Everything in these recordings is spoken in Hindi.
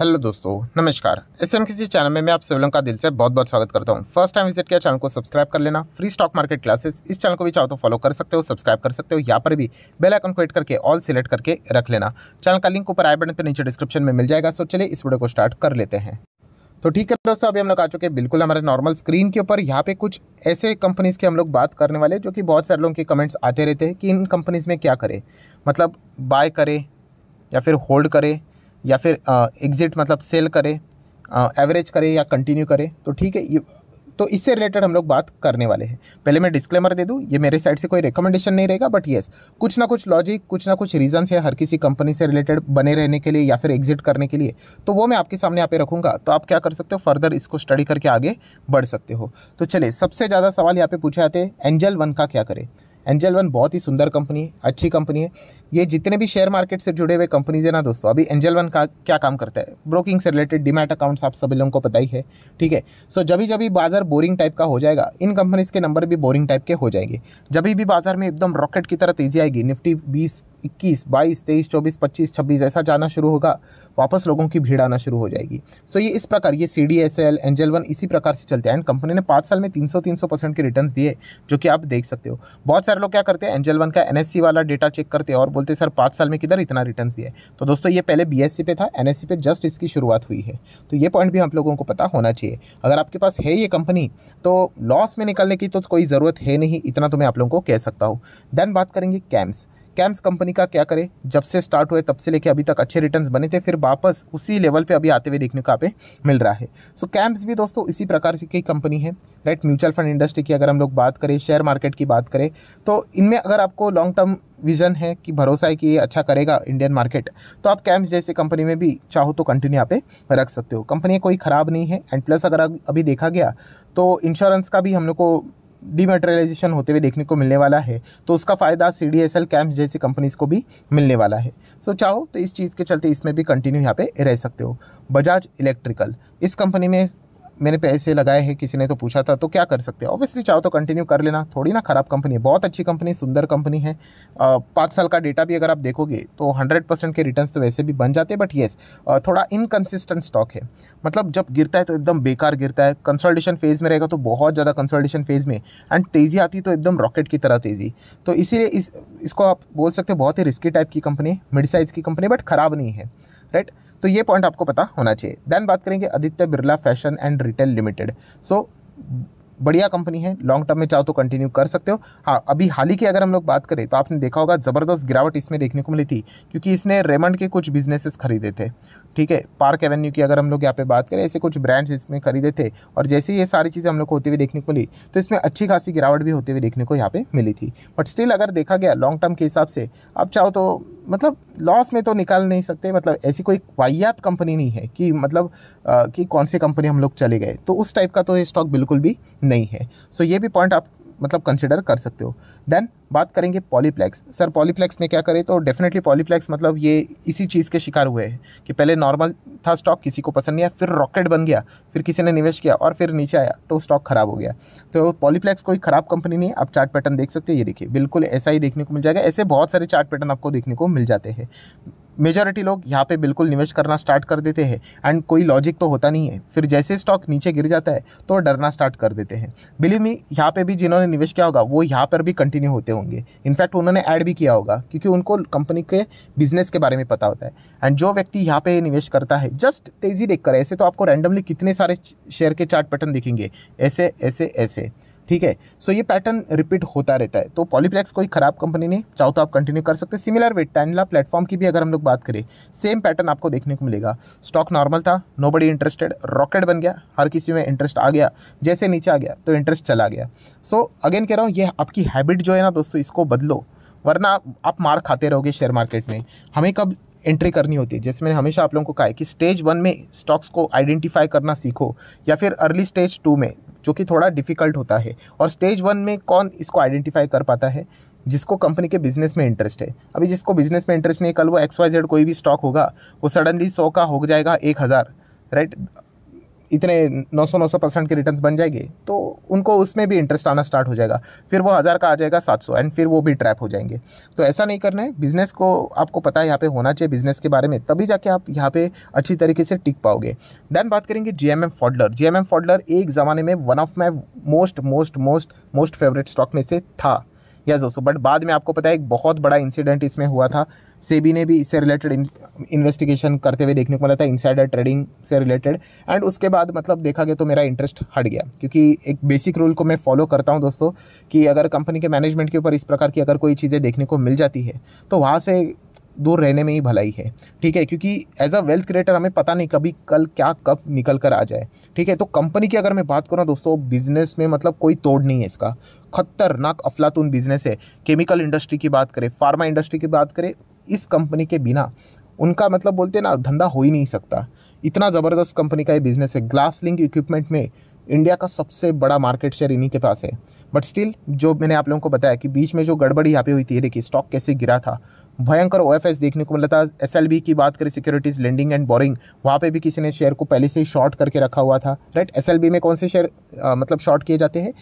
हेलो दोस्तों नमस्कार एस एम किसी चैनल में मैं आप सभी का दिल से बहुत बहुत स्वागत करता हूं फर्स्ट टाइम विजिट किया चैनल को सब्सक्राइब कर लेना फ्री स्टॉक मार्केट क्लासेस इस चैनल को भी चाहो तो फॉलो कर सकते हो सब्सक्राइब कर सकते हो यहाँ पर भी बेल आइकन को हिट करके ऑल सिलेक्ट करके रख लेना चैनल का लिंक ऊपर आई बटन पर नीचे डिस्क्रिप्शन में मिल जाएगा सो चलिए इस वीडियो को स्टार्ट कर लेते हैं तो ठीक है दोस्तों अभी हम लोग आ चुके हैं बिल्कुल हमारे नॉर्मल स्क्रीन के ऊपर यहाँ पे कुछ ऐसे कंपनीज़ की हम लोग बात करने वाले जो कि बहुत सारे लोगों के कमेंट्स आते रहते हैं कि इन कंपनीज़ में क्या करें मतलब बाय करें या फिर होल्ड करें या फिर एग्ज़िट मतलब सेल करे एवरेज करे या कंटिन्यू करे तो ठीक है तो इससे रिलेटेड हम लोग बात करने वाले हैं पहले मैं डिस्क्लेमर दे दूँ ये मेरे साइड से कोई रिकमेंडेशन नहीं रहेगा बट येस कुछ ना कुछ लॉजिक कुछ ना कुछ रीज़न्स है हर किसी कंपनी से रिलेटेड बने रहने के लिए या फिर एग्जिट करने के लिए तो वो मैं आपके सामने यहाँ पे रखूँगा तो आप क्या कर सकते हो फर्दर इसको स्टडी करके आगे बढ़ सकते हो तो चलिए सबसे ज़्यादा सवाल यहाँ पे पूछे जाते हैं एंजल वन का क्या करें एंजल वन बहुत ही सुंदर कंपनी है अच्छी कंपनी है ये जितने भी शेयर मार्केट से जुड़े हुए कंपनीज है ना दोस्तों अभी एंजल वन का क्या काम करता है ब्रोकिंग से रिलेटेड डिमैट अकाउंट्स आप सभी लोगों को पता ही है ठीक है सो जब जब भी बाजार बोरिंग टाइप का हो जाएगा इन कंपनीज के नंबर भी बोरिंग टाइप के हो जाएंगे जब भी बाजार में एकदम रॉकेट की तरह तेजी आएगी निफ्टी बीस इक्कीस बाईस तेईस चौबीस पच्चीस छब्बीस ऐसा जाना शुरू होगा वापस लोगों की भीड़ आना शुरू हो जाएगी सो ये इस प्रकार ये C D S L Angel One इसी प्रकार से चलते हैं एंड कंपनी ने पाँच साल में तीन सौ तीन सौ परसेंट के रिटर्न दिए जो कि आप देख सकते हो बहुत सारे लोग क्या करते हैं एंजल वन का एन एस सी वाला डेटा चेक करते हैं और बोलते सर पाँच साल में किधर इतना रिटर्न दिए तो दोस्तों ये पहले बी एस सी पे था एन एस सी पे जस्ट इसकी शुरुआत हुई है तो ये पॉइंट भी हम लोगों को पता होना चाहिए अगर आपके पास है ये कंपनी तो लॉस में निकलने की तो कोई ज़रूरत है नहीं इतना तो मैं आप लोगों को कह सकता हूँ देन बात करेंगे कैम्स कैम्स कंपनी का क्या करें जब से स्टार्ट हुए तब से लेके अभी तक अच्छे रिटर्न्स बने थे फिर वापस उसी लेवल पे अभी आते हुए देखने को आप मिल रहा है सो so, कैम्स भी दोस्तों इसी प्रकार से की कंपनी है राइट म्यूचुअल फंड इंडस्ट्री की अगर हम लोग बात करें शेयर मार्केट की बात करें तो इनमें अगर आपको लॉन्ग टर्म विजन है कि भरोसा है कि ये अच्छा करेगा इंडियन मार्केट तो आप कैम्स जैसे कंपनी में भी चाहो तो कंटिन्यू यहाँ पे रख सकते हो कंपनी कोई ख़राब नहीं है एंड प्लस अगर अभी देखा गया तो इंश्योरेंस का भी हम लोग को डिमेटेरियलाइजेशन होते हुए देखने को मिलने वाला है तो उसका फ़ायदा C D S L CAMS जैसी कंपनीज़ को भी मिलने वाला है सो so, चाहो तो इस चीज़ के चलते इसमें भी कंटिन्यू यहाँ पे रह सकते हो बजाज इलेक्ट्रिकल इस कंपनी में मैंने पैसे तो लगाए हैं किसी ने तो पूछा था तो क्या कर सकते हैं ऑब्वियसली चाहो तो कंटिन्यू कर लेना थोड़ी ना ख़राब कंपनी है बहुत अच्छी कंपनी सुंदर कंपनी है पाँच साल का डेटा भी अगर आप देखोगे तो हंड्रेड परसेंट के रिटर्न तो वैसे भी बन जाते हैं बट येस थोड़ा इनकन्सिस्टेंट स्टॉक है मतलब जब गिरता है तो एकदम बेकार गिरता है कंसल्टेशन फेज़ में रहेगा तो बहुत ज़्यादा कंसल्टेशन फेज़ में एंड तेज़ी आती तो एकदम रॉकेट की तरह तेज़ी तो इसीलिए इस इसको आप बोल सकते हो बहुत ही रिस्की टाइप की कंपनी मिड साइज़ की कंपनी बट ख़राब नहीं है राइट तो ये पॉइंट आपको पता होना चाहिए देन बात करेंगे Aditya Birla fashion and retail limited so बढ़िया कंपनी है लॉन्ग टर्म में चाहो तो कंटिन्यू कर सकते हो हाँ अभी हाल ही की अगर हम लोग बात करें तो आपने देखा होगा ज़बरदस्त गिरावट इसमें देखने को मिली थी क्योंकि इसने रेमंड के कुछ बिजनेसेस खरीदे थे ठीक है पार्क एवेन्यू की अगर हम लोग यहाँ पे बात करें ऐसे कुछ ब्रांड्स इसमें खरीदे थे और जैसे ही ये सारी चीज़ें हम लोग को होती हुई देखने को मिली तो इसमें अच्छी खासी गिरावट भी होते हुए देखने को यहाँ पे मिली थी बट स्टिल अगर देखा गया लॉन्ग टर्म के हिसाब से आप चाहो तो मतलब लॉस में तो निकाल नहीं सकते मतलब ऐसी कोई वाहियात कंपनी नहीं है कि मतलब आ, कि कौन सी कंपनी हम लोग चले गए तो उस टाइप का तो ये स्टॉक बिल्कुल भी नहीं है सो ये भी पॉइंट आप मतलब कंसिडर कर सकते हो देन बात करेंगे पॉलीप्लेक्स सर पॉलीप्लेक्स में क्या करें तो डेफिनेटली पॉलीप्लेक्स मतलब ये इसी चीज़ के शिकार हुए हैं कि पहले नॉर्मल था स्टॉक किसी को पसंद नहीं आया फिर रॉकेट बन गया फिर किसी ने निवेश किया और फिर नीचे आया तो स्टॉक खराब हो गया तो पॉलीप्लेक्स कोई ख़राब कंपनी नहीं आप चार्ट पैटर्न देख सकते हैं ये देखिए बिल्कुल ऐसा ही देखने को मिल जाएगा ऐसे बहुत सारे चार्ट पैटर्न आपको देखने को मिल जाते हैं मेजॉरिटी लोग यहाँ पे बिल्कुल निवेश करना स्टार्ट कर देते हैं एंड कोई लॉजिक तो होता नहीं है फिर जैसे स्टॉक नीचे गिर जाता है तो डरना स्टार्ट कर देते हैं बिलीव मी यहाँ पे भी जिन्होंने निवेश किया होगा वो यहाँ पर भी कंटिन्यू होते होंगे इनफैक्ट उन्होंने ऐड भी किया होगा क्योंकि उनको कंपनी के बिजनेस के बारे में पता होता है एंड जो व्यक्ति यहाँ पे निवेश करता है जस्ट तेज़ी देखकर ऐसे तो आपको रैंडमली कितने सारे शेयर के चार्ट पैटर्न दिखेंगे ऐसे ऐसे ऐसे ठीक है सो ये पैटर्न रिपीट होता रहता है तो पॉलीप्लेक्स कोई ख़राब कंपनी नहीं चाहो तो आप कंटिन्यू कर सकते सिमिलर वेट टैनला प्लेटफॉर्म की भी अगर हम लोग बात करें सेम पैटर्न आपको देखने को मिलेगा स्टॉक नॉर्मल था नो बडी इंटरेस्टेड रॉकेट बन गया हर किसी में इंटरेस्ट आ गया जैसे नीचे आ गया तो इंटरेस्ट चला गया सो so, अगेन कह रहा हूँ ये आपकी हैबिट जो है ना दोस्तों इसको बदलो वरना आप मार खाते रहोगे शेयर मार्केट में हमें कब एंट्री करनी होती है जैसे मैंने हमेशा आप लोगों को कहा है कि स्टेज वन में स्टॉक्स को आइडेंटिफाई करना सीखो या फिर अर्ली स्टेज टू में जो कि थोड़ा डिफ़िकल्ट होता है और स्टेज वन में कौन इसको आइडेंटिफाई कर पाता है जिसको कंपनी के बिजनेस में इंटरेस्ट है अभी जिसको बिजनेस में इंटरेस्ट नहीं कल वो एक्स वाई जेड कोई भी स्टॉक होगा वो सडनली सौ का हो जाएगा एक हज़ार राइट इतने 900 900 परसेंट के रिटर्न्स बन जाएंगे तो उनको उसमें भी इंटरेस्ट आना स्टार्ट हो जाएगा फिर वो हज़ार का आ जाएगा 700 एंड फिर वो भी ट्रैप हो जाएंगे तो ऐसा नहीं करना है बिज़नेस को आपको पता है यहाँ पे होना चाहिए बिज़नेस के बारे में तभी जाके आप यहाँ पे अच्छी तरीके से टिक पाओगे दैन बात करेंगे G M M Pfaudler G M M Pfaudler एक ज़माने में one of my most most most most favourite stock में से था यस दोस्तों बट बाद में आपको पता है एक बहुत बड़ा इंसिडेंट इसमें हुआ था सेबी ने भी इससे रिलेटेड इन्वेस्टिगेशन करते हुए देखने को मिला था इनसाइडर ट्रेडिंग से रिलेटेड एंड उसके बाद मतलब देखा गया तो मेरा इंटरेस्ट हट गया क्योंकि एक बेसिक रूल को मैं फॉलो करता हूँ दोस्तों कि अगर कंपनी के मैनेजमेंट के ऊपर इस प्रकार की अगर कोई चीज़ें देखने को मिल जाती है तो वहाँ से दूर रहने में ही भलाई है ठीक है क्योंकि एज अ वेल्थ क्रिएटर हमें पता नहीं कभी कल क्या कब निकल कर आ जाए ठीक है तो कंपनी की अगर मैं बात करूँ दोस्तों बिजनेस में मतलब कोई तोड़ नहीं है इसका खतरनाक अफलातून बिजनेस है केमिकल इंडस्ट्री की बात करें फार्मा इंडस्ट्री की बात करें इस कंपनी के बिना उनका मतलब बोलते हैं ना धंधा हो ही नहीं सकता इतना ज़बरदस्त कंपनी का ये बिज़नेस है ग्लास लिंक इक्विपमेंट में इंडिया का सबसे बड़ा मार्केट शेयर इन्हीं के पास है बट स्टिल जो मैंने आप लोगों को बताया कि बीच में जो गड़बड़ी यहाँ पे हुई थी देखिए स्टॉक कैसे गिरा था भयंकर ओ देखने को मिला था एस की बात करें सिक्योरिटीज़ लेंडिंग एंड बोरिंग वहाँ पे भी किसी ने शेयर को पहले से ही शॉर्ट करके रखा हुआ था राइट एस में कौन से शेयर मतलब शॉर्ट किए जाते हैं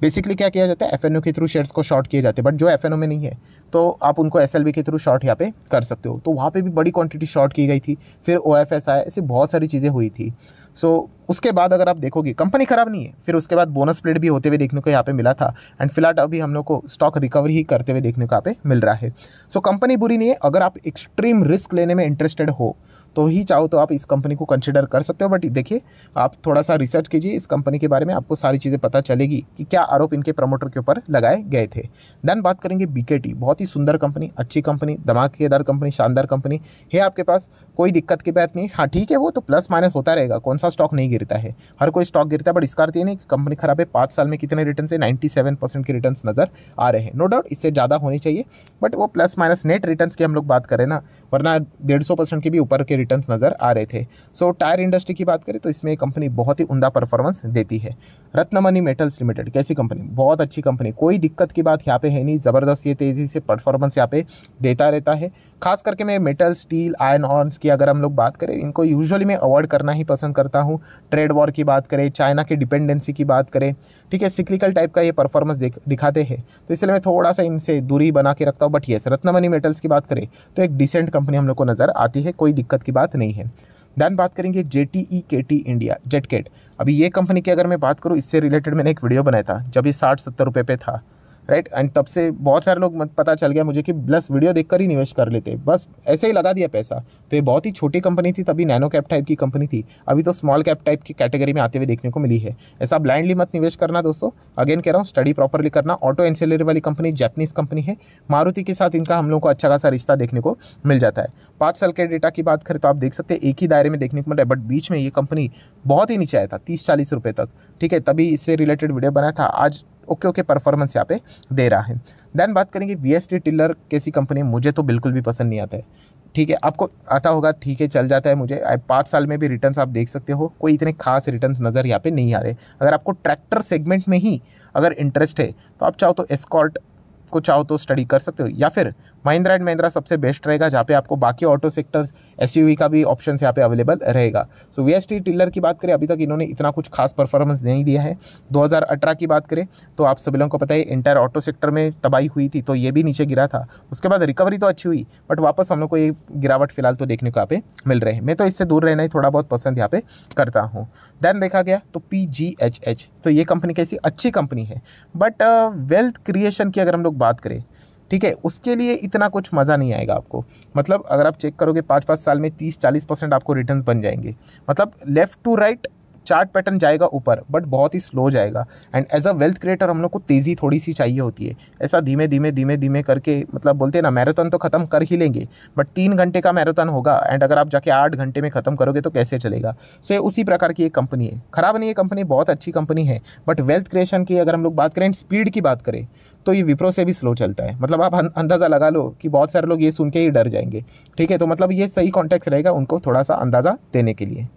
बेसिकली क्या किया जाता है एफ के थ्रू शेयर्स को शॉर्ट किए जाते हैं बट जो एफ में नहीं है तो आप उनको एस के थ्रू शॉर्ट यहाँ पे कर सकते हो तो वहाँ पे भी बड़ी क्वांटिटी शॉर्ट की गई थी फिर ओ आया ऐसी बहुत सारी चीज़ें हुई थी सो so, उसके बाद अगर आप देखोगे कंपनी ख़राब नहीं है फिर उसके बाद बोनस प्लेट भी होते हुए देखने को यहाँ पे मिला था एंड फिलहाल अभी हम लोग को स्टॉक रिकवरी ही करते हुए देखने को यहाँ पे मिल रहा है सो so, कंपनी बुरी नहीं है अगर आप एक्सट्रीम रिस्क लेने में इंटरेस्टेड हो तो ही चाहो तो आप इस कंपनी को कंसिडर कर सकते हो बट देखिए आप थोड़ा सा रिसर्च कीजिए इस कंपनी के बारे में आपको सारी चीज़ें पता चलेगी कि क्या आरोप इनके प्रमोटर के ऊपर लगाए गए थे देन बात करेंगे बीकेटी बहुत ही सुंदर कंपनी अच्छी कंपनी धमाकेदार कंपनी शानदार कंपनी है आपके पास कोई दिक्कत की बात नहीं हाँ ठीक है वो तो प्लस माइनस होता रहेगा कौन सा स्टॉक नहीं गिरता है हर कोई स्टॉक गिरता है बट इसका अर्थ ये नहीं कि कंपनी खराब है पाँच साल में कितने रिटर्न है नाइन्टी सेवन परसेंट के रिटर्न नज़र आ रहे हैं नो डाउट इससे ज़्यादा होने चाहिए बट वो प्लस माइनस नेट रिटर्न की हम लोग बात करें ना वरना डेढ़ सौ परसेंट के भी ऊपर के रिटर्न्स नज़र आ रहे थे सो so, टायर इंडस्ट्री की बात करें तो इसमें कंपनी बहुत ही उमदा परफॉर्मेंस देती है रत्नमणि मेटल्स लिमिटेड कैसी कंपनी बहुत अच्छी कंपनी कोई दिक्कत की बात यहाँ पे है नहीं ज़बरदस्त ये तेज़ी से परफॉर्मेंस यहाँ पे देता रहता है खास करके मैं मेटल स्टील आयन ऑर्स की अगर हम लोग बात करें इनको यूजुअली मैं अवॉइड करना ही पसंद करता हूँ ट्रेड वॉर की बात करें चाइना की डिपेंडेंसी की बात करें ठीक है सिक्लिकल टाइप का ये परफॉर्मेंस दिखाते हैं तो इसलिए मैं थोड़ा सा इनसे दूरी बना के रखता हूँ बट येस रत्नमणि मेटल्स की बात करें तो एक डिसेंट कंपनी हम लोग को नज़र आती है कोई दिक्कत की बात नहीं है दैन बात करेंगे जे टी ई के टी इंडिया जेटकेट अभी ये कंपनी की अगर मैं बात करूँ इससे रिलेटेड मैंने एक वीडियो बनाया था जब ये साठ सत्तर रुपये पे था राइट एंड तब से बहुत सारे लोग पता चल गया मुझे कि प्लस वीडियो देखकर ही निवेश कर लेते बस ऐसे ही लगा दिया पैसा तो ये बहुत ही छोटी कंपनी थी तभी नैनो कैप टाइप की कंपनी थी अभी तो स्मॉल कैप टाइप की कैटेगरी में आते हुए देखने को मिली है ऐसा ब्लाइंडली मत निवेश करना दोस्तों अगेन कह रहा हूँ स्टडी प्रॉपरली करना ऑटो एनसेलरी वाली कंपनी जैपनीज़ कंपनी है मारुति के साथ इनका हम लोग को अच्छा खासा रिश्ता देखने को मिल जाता है पाँच साल के डेटा की बात करें तो आप देख सकते हैं एक ही दायरे में देखने को मिल रहा है बट बीच में ये कंपनी बहुत ही नीचे आया था तीस चालीस रुपये तक ठीक है तभी इससे रिलेटेड वीडियो बनाया था आज ओके ओके परफॉर्मेंस यहाँ पे दे रहा है देन बात करेंगे वी एस टी टिलर कैसी कंपनी मुझे तो बिल्कुल भी पसंद नहीं आता है ठीक है आपको आता होगा ठीक है चल जाता है मुझे पाँच साल में भी रिटर्न्स आप देख सकते हो कोई इतने खास रिटर्न्स नज़र यहाँ पे नहीं आ रहे अगर आपको ट्रैक्टर सेगमेंट में ही अगर इंटरेस्ट है तो आप चाहो तो एस्कॉर्ट को चाहो तो स्टडी कर सकते हो या फिर महिंद्रा एंड महिंद्रा सबसे बेस्ट रहेगा जहाँ पे आपको बाकी ऑटो सेक्टर्स एस का भी ऑप्शन यहाँ पे अवेलेबल रहेगा सो वी एस टिलर की बात करें अभी तक इन्होंने इतना कुछ खास परफॉर्मेंस नहीं दिया है 2018 की बात करें तो आप सभी लोगों को पता है इंटायर ऑटो सेक्टर में तबाही हुई थी तो ये भी नीचे गिरा था उसके बाद रिकवरी तो अच्छी हुई बट वापस हम लोग को ये गिरावट फिलहाल तो देखने को यहाँ पे मिल रहे हैं मैं तो इससे दूर रहना ही थोड़ा बहुत पसंद यहाँ पे करता हूँ देन देखा गया तो पी जी एच एच तो ये कंपनी कैसी अच्छी कंपनी है बट वेल्थ क्रिएशन की अगर हम लोग बात करें ठीक है उसके लिए इतना कुछ मज़ा नहीं आएगा आपको मतलब अगर आप चेक करोगे पाँच पाँच साल में तीस चालीस परसेंट आपको रिटर्न बन जाएंगे मतलब left to right chart pattern जाएगा ऊपर बट बहुत ही स्लो जाएगा and as a wealth creator हम लोग को तेज़ी थोड़ी सी चाहिए होती है ऐसा धीमे धीमे धीमे धीमे करके मतलब बोलते हैं ना मैराथन तो ख़त्म कर ही लेंगे बट तीन घंटे का मैराथन होगा एंड अगर आप जाके आठ घंटे में ख़त्म करोगे तो कैसे चलेगा सो so, ये उसी प्रकार की एक कंपनी है ख़राब नहीं है कंपनी बहुत अच्छी कंपनी है बट वेल्थ क्रिएशन की अगर हम लोग बात करें स्पीड की बात करें तो ये विप्रो से भी स्लो चलता है मतलब आप अं-, अंदाज़ा लगा लो कि बहुत सारे लोग ये सुन के ही डर जाएंगे ठीक है तो मतलब ये सही कॉन्टेक्ट रहेगा उनको थोड़ा सा अंदाज़ा देने के लिए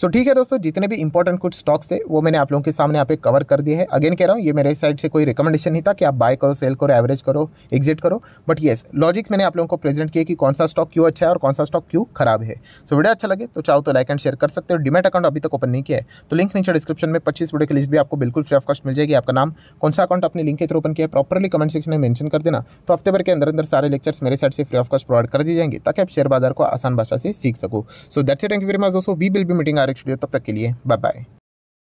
सो so, ठीक है दोस्तों जितने भी इंपॉर्टेंट कुछ स्टॉक्स थे वो मैंने आप लोगों के सामने यहाँ पे कवर कर दिए हैं अगेन कह रहा हूँ ये मेरे साइड से कोई रिकमेंडेशन नहीं था कि आप बाय करो सेल करो एवरेज करो एग्जिट करो बट येस लॉजिक्स मैंने आप लोगों को प्रेजेंट किया कि कौन सा स्टॉक क्यों अच्छा है और कौन सा स्टॉक क्यों खराब है सो so, वीडियो अच्छा लगे तो चाहो तो लाइक एंड शेयर कर सकते हो डिमेट अकाउंट अभी तक ओपन नहीं किया है तो लिंक नीचे डिस्क्रिप्शन में पच्चीस वीडियो की लिस्ट भी आपको बिल्कुल फ्री ऑफ कॉस्ट मिल जाएगी आपका नाम कौन सा अकाउंट अपने लिंक के थ्रू ओपन किया प्रॉपरली कमेंट सेक्शन में मैंशन कर देना तो हफ्ते भर के अंदर अंदर सारे लेक्चर्स मेरे साइड से फ्री ऑफ कॉस्ट प्रोवाइड कर दी जाएंगे ताकि आप शेयर बाजार को आसान भाषा से सीख सको so that's thank you very much दोस्तों वी विल भी मीटिंग डायरेक्ट स्टूडियो तब तक के लिए बाय बाय